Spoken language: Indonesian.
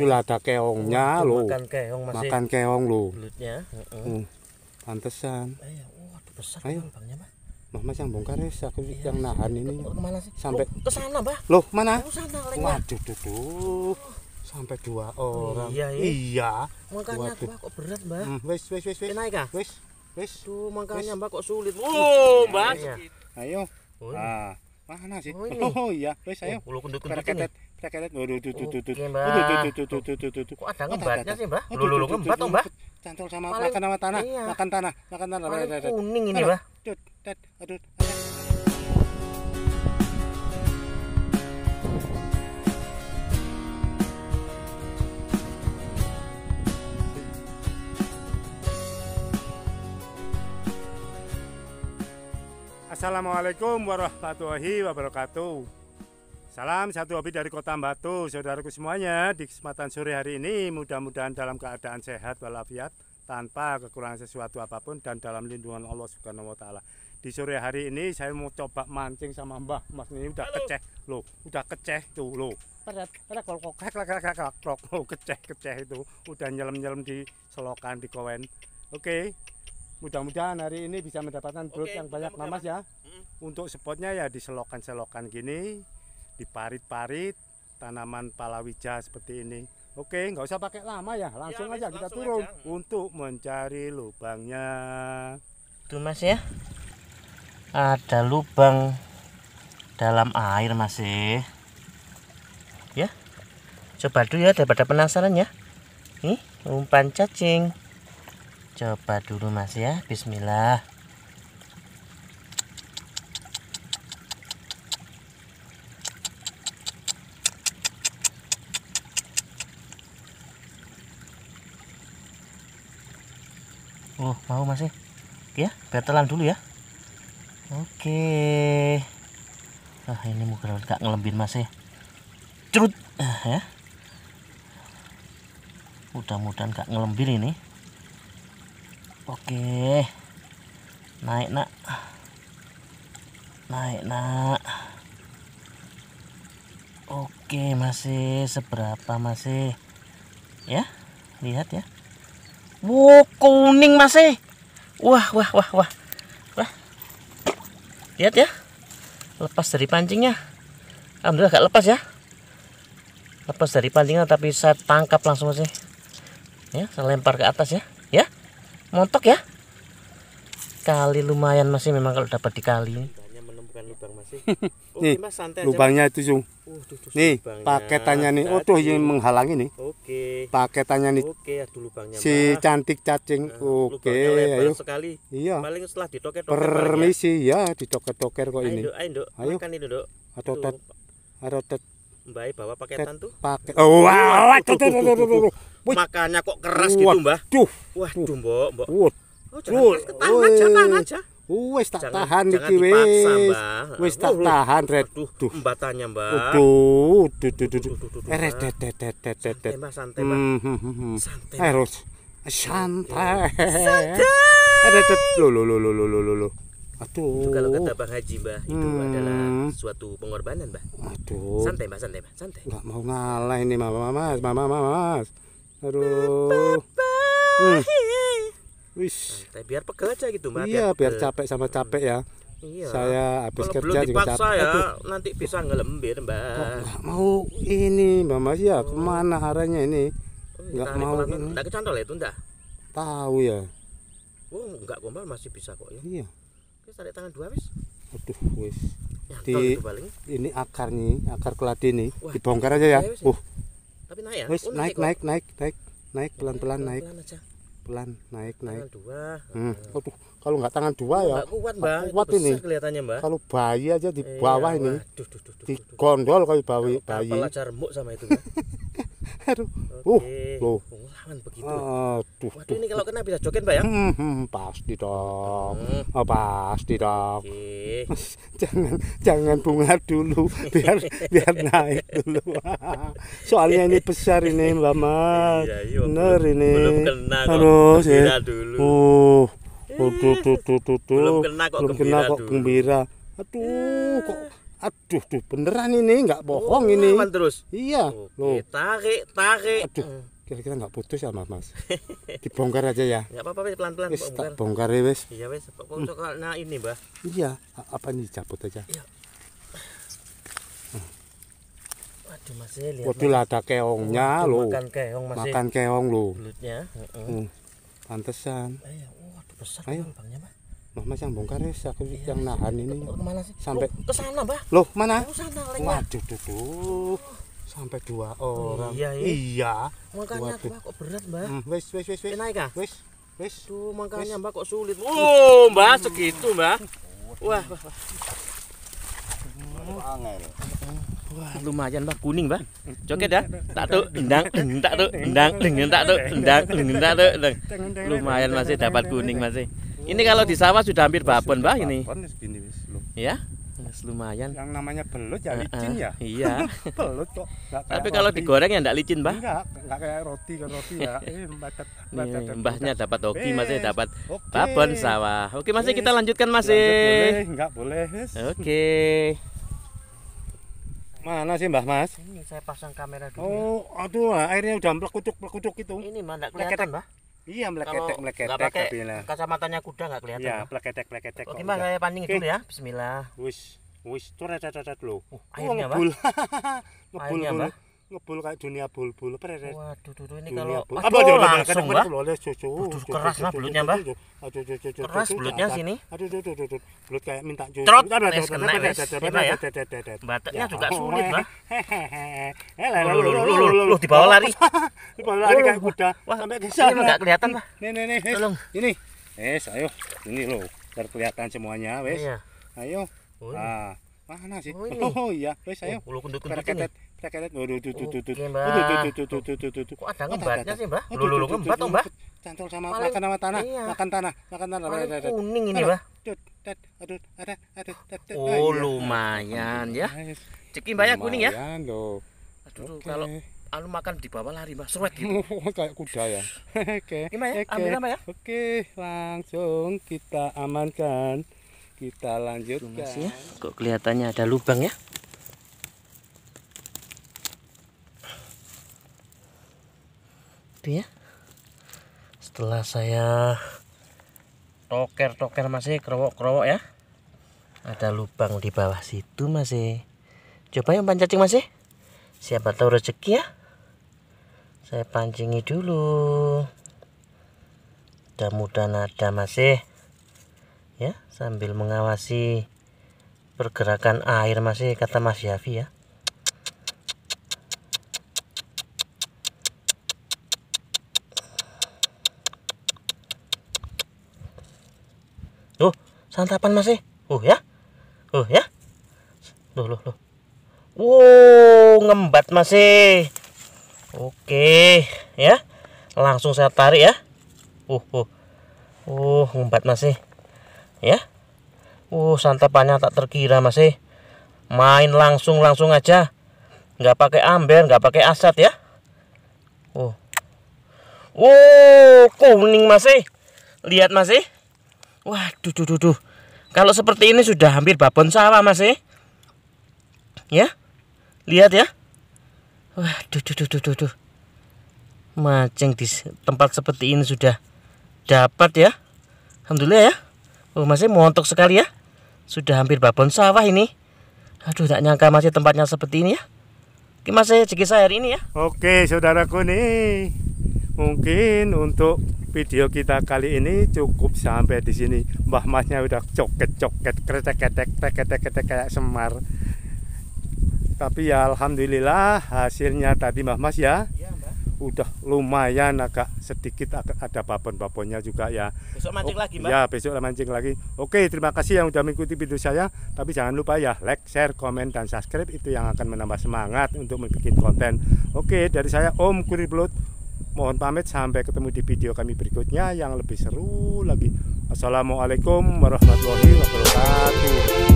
Itulah ada keongnya oh, lo. Makan keong masih. Makan keong lo. Belutnya. Uh Pantesan. Ayo, waduh oh, besar Ayo. bangnya mah. Mah mas yang bongkar ya, aku iya, yang nahan ini. Kemana sih? Sampai ke sana, Bah. Loh, mana? Ke oh, sana, Waduh, duh, duh. Sampai dua orang. Iya, iya. iya. Makanya aku kok berat, Mbak. Hmm, wes wes wes wes Naik ah? wes wes Tuh, makanya Mbak kok sulit. Iya. Oh, Mbak. Iya. Ayo. Ah, ayo. mana sih? Oh, oh iya, wes ayo. Oh, Kulo kendut-kendut tuh tuh tuh tuh. Tuh tuh tuh tuh tuh. tuh, ada ngembatnya sih, Mbah? ngembat Mbah? Cantol sama makan sama tanah, iya. makan tanah, makan tanah. Kuning ini, Mbah. Aduh. Assalamualaikum warahmatullahi wabarakatuh. Salam satu hobi dari kota Batu, saudaraku semuanya. Di kesempatan sore hari ini, mudah-mudahan dalam keadaan sehat walafiat, tanpa kekurangan sesuatu apapun dan dalam lindungan Allah Subhanahu Wa Taala. Di sore hari ini saya mau coba mancing sama Mbah Mas ini udah Halo. keceh, loh, udah keceh tuh, loh. kalau kok keceh keceh itu udah nyelam nyelam di selokan di kowen. Oke, mudah-mudahan hari ini bisa mendapatkan brod yang banyak mamas ya. Untuk spotnya ya di selokan-selokan gini di parit-parit tanaman palawija seperti ini. Oke, nggak usah pakai lama ya, langsung ya, aja langsung kita turun aja. Hmm. untuk mencari lubangnya. Tuh mas ya, ada lubang dalam air masih. Ya. ya, coba dulu ya daripada penasaran ya. Ini umpan cacing. Coba dulu mas ya, Bismillah. Oh, mau masih. Ya? ya, biar dulu ya. Oke. Ah, ini mungkin agak gak ngelembin masih. Ya? Cerut. Ah, ya. Mudah-mudahan gak ngelembir ini. Oke. Naik, Nak. Naik, Nak. Oke, masih ya. seberapa masih? Ya. Lihat ya. Wow, kuning masih, eh. Wah, wah, wah, wah. Wah. Lihat ya. Lepas dari pancingnya. Alhamdulillah gak lepas ya. Lepas dari pancingnya tapi saya tangkap langsung masih, eh. Ya, saya lempar ke atas ya. Ya. Montok ya. Kali lumayan masih eh, memang kalau dapat dikali. Banyak menemukan lubang masih. Lubangnya itu, Jung. Uh, nih paketannya nih, oh tuh yang menghalangi nih. Oke. Okay. Paketannya nih. Oke, okay, aduh lubangnya. Si maaf. cantik cacing. Uh, Oke, okay, ayo. sekali. Iya. Paling setelah ditoket. Ya. Permisi ya, ya ditoker-toker kok ini. Duk, ayo, Ayo. Makan ini, Dok. Atau tet. Atau tet. Mbak e bawa paketan tuh. Paket. Oh, wow. Tuh, tuh, tuh, tuh, tuh. Makannya kok keras gitu, Mbah. Waduh. Waduh, Mbok, Mbok. Waduh. Oh, jangan keras, aja, aja. Wes tak jangan, tahan jangan iki wes. Wes tak tahan red. Aduh, mbatanya, Mbak. Aduh, duh duh duh. Eres de de de de de. Santai, Mbak, santai, Mbak. Hmm, hmm, hmm, eh, santai. santai. Santai. Eh, Eret lo lo lo lo lo lo lo. Aduh. Itu kalau kata Bang Haji, Mbak, itu hmm. adalah suatu pengorbanan, Mbak. Aduh. Santai, Mbak, santai, Mbak. santai. Enggak mau ngalah ini, Mama, Mas, Mama, Mas. Aduh. Bapak, hmm. Wis. Nah, biar pegel aja gitu mbak. Iya, biar, biar capek sama capek ya. Iya. Saya habis Kalau kerja belum juga capek. ya Aduh. nanti bisa ngelembir mbak. Kok mau ini mbak Mas ya, oh. kemana arahnya ini? Enggak oh, mau pelan, ini. Enggak kecantol ya tunda. Tahu ya. Oh nggak gombal masih bisa kok ya. Iya. Kita tarik tangan dua wis. Aduh wis. Di ini akar nih, akar keladi ini. Wah, dibongkar aja ya. Iya, wis, uh. Tapi naik ya. Wis, oh, naik, naik, naik, naik, naik, naik pelan-pelan naik. Pelan -pelan naik pelan naik naik dua hmm. Aduh, kalau nggak tangan dua ya nggak kuat mbak kuat ini kelihatannya mbak kalau bayi aja di iya, bawah iya, ini duh, duh, duh, duh, digondol kalau bayi bayi kepala jarmuk sama itu aduh okay. uh loh lawan begitu aduh waduh ini kalau kena bisa joget mbak ya hmm, hmm, hmm pasti dong hmm. Oh, pasti dong okay. jangan jangan bunga dulu, biar biar naik dulu. Soalnya ini besar ini Mbak Mat. Iya, iya Bener ini. Belum kena Harus ya. Dulu. Oh. Oh, tuh, tuh, tuh, tuh, tuh. Belum kena kok belum gembira. Kena kok Aduh, kok aduh tuh beneran ini nggak bohong oh, ini. terus. Iya. Oke, Loh. tarik, tarik. Aduh kira-kira nggak putus ya mas mas dibongkar aja ya nggak apa-apa wes pelan-pelan wes tak bongkar ya wes iya wes nah ini mbah iya apa nih cabut aja iya. Waduh mas lihat Waduh lah ada keongnya Waduh, loh makan keong mas makan ya. keong loh belutnya uh -uh. Hmm, pantesan eh, waduh besar ayo bangnya mas Loh, Mas yang bongkar ya, aku iya, yang nahan ini. Kemana sih? Sampai ke sana, Mbah. Loh, mana? Ke sana, Waduh, duh, duh sampai dua orang iya iya, iya. makanya aku mbak kok berat mbak hmm, wis wis wis wis naik ya, ah wis wis tuh makanya mbak kok sulit oh mbak segitu mbak wah wah, wah. Wah, lumayan mbak kuning, mbak coket ya. Tak tuh endang, tak tuh, endang, tak tuh, endang, tak tuh, endang. Lumayan masih dapat kuning masih. Ini kalau di sawah sudah hampir babon, mbak ini. Ya. Yes, lumayan. Yang namanya belut ya licin uh, uh, ya. Iya. belut kok. Tapi kalau roti. digoreng ya enggak licin, Bah? Enggak, enggak kayak roti kan roti ya. Eh, mbacet, mbacet Nih, ya. mbahnya dapat oki, Masih dapat okay. babon sawah. Oke, okay, Masih kita lanjutkan, Masih. Lanjut boleh, enggak boleh. Oke. Okay. Mana sih Mbah Mas? Ini saya pasang kamera dulu. Ya. Oh, aduh, airnya udah melekucuk-melekucuk itu. Ini mana enggak kelihatan, Mbah. Iya, meleketek meleketek pakai kacamatanya kuda nggak kelihatan. Iya, meleketek meleketek. Oke, Mas, saya pancing itu ya. Bismillah. Wush wis coret-coret lo oh, airnya ngebul ngebul airnya bul, ngebul kayak dunia bulbul peret waduh tuh ini kalau bul. Kan aduh, aduh, langsung mbak aduh keras lah belutnya mbak keras belutnya sini aduh aduh aduh aduh belut kayak minta cuci trot wes kena wes kena ya? ya juga sulit mbak lu di bawah lari di lari kayak kuda sampai ke sana nggak kelihatan lah nih nih nih tolong ini eh ayo ini lo biar semuanya wes iya. ayo Oh, nah, mana sih? Oh, ini. oh iya, wes oh, ayo. Kulo kendut-kendut. Preketet, preketet. Waduh, tuh tuh tuh tuh. Tuh tuh tuh tuh tuh. tuh, tuh, Kok ada ngembatnya sih, Mbah? Lho lho ngembat toh, Mbah? Cantol sama makan sama tanah, iya. makan tanah, makan tanah. Kuning ini, Mbah. Aduh, ada, ada, ada. Oh, lumayan ya. Ceki Mbah ya, kuning ya. Lumayan loh. Aduh, kalau anu makan di bawah lari mas seruat gitu oh, kayak kuda ya oke okay. ya okay. ambil ya oke ya? okay, langsung kita amankan kita lanjut ya. kok kelihatannya ada lubang ya itu ya setelah saya toker-toker masih kerowok-kerowok ya ada lubang di bawah situ masih coba yang pancing masih siapa tahu rezeki ya saya pancingi dulu mudah-mudahan ada masih ya sambil mengawasi pergerakan air masih kata Mas Yafi ya tuh oh, santapan masih. Uh ya. Uh ya. Loh, loh, loh. Wow, ngembat masih. Oke, ya. Langsung saya tarik ya. Uh, uh. Uh, ngembat masih ya uh santapannya tak terkira masih e. main langsung langsung aja nggak pakai amber nggak pakai asat ya uh uh kuning masih e. lihat masih e. waduh duh, duh, duh. kalau seperti ini sudah hampir babon sawah masih ya lihat ya waduh duh, duh, duh, duh, duh. macing di tempat seperti ini sudah dapat ya Alhamdulillah ya Oh, masih montok sekali ya. Sudah hampir babon sawah ini. Aduh, tak nyangka masih tempatnya seperti ini ya. Oke, masih rezeki saya hari ini ya. Oke, saudaraku nih. Mungkin untuk video kita kali ini cukup sampai di sini. Mbah Masnya udah coket-coket, kretek-kretek, kretek-kretek kayak semar. Tapi ya alhamdulillah hasilnya tadi Mbah Mas ya. Iya, udah lumayan agak sedikit agak ada babon-babonnya juga ya. Besok mancing oh, lagi, Mbak. Ya, besok mancing lagi. Oke, terima kasih yang sudah mengikuti video saya. Tapi jangan lupa ya, like, share, komen dan subscribe itu yang akan menambah semangat untuk membuat konten. Oke, dari saya Om Kuriblut mohon pamit sampai ketemu di video kami berikutnya yang lebih seru lagi. Assalamualaikum warahmatullahi wabarakatuh.